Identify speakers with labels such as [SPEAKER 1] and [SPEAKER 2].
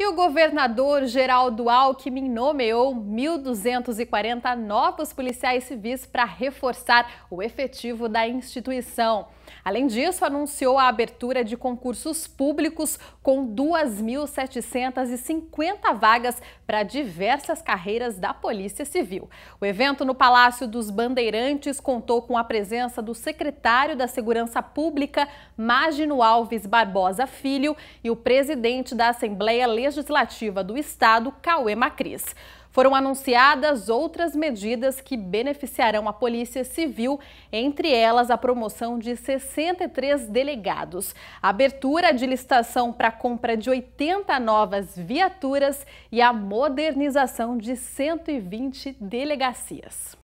[SPEAKER 1] E o governador Geraldo Alckmin nomeou 1.240 novos policiais civis para reforçar o efetivo da instituição. Além disso, anunciou a abertura de concursos públicos com 2.750 vagas para diversas carreiras da Polícia Civil. O evento no Palácio dos Bandeirantes contou com a presença do secretário da Segurança Pública, Magino Alves Barbosa Filho, e o presidente da Assembleia Legislativa Legislativa do Estado, Cauê Macris. Foram anunciadas outras medidas que beneficiarão a Polícia Civil, entre elas a promoção de 63 delegados, a abertura de licitação para compra de 80 novas viaturas e a modernização de 120 delegacias.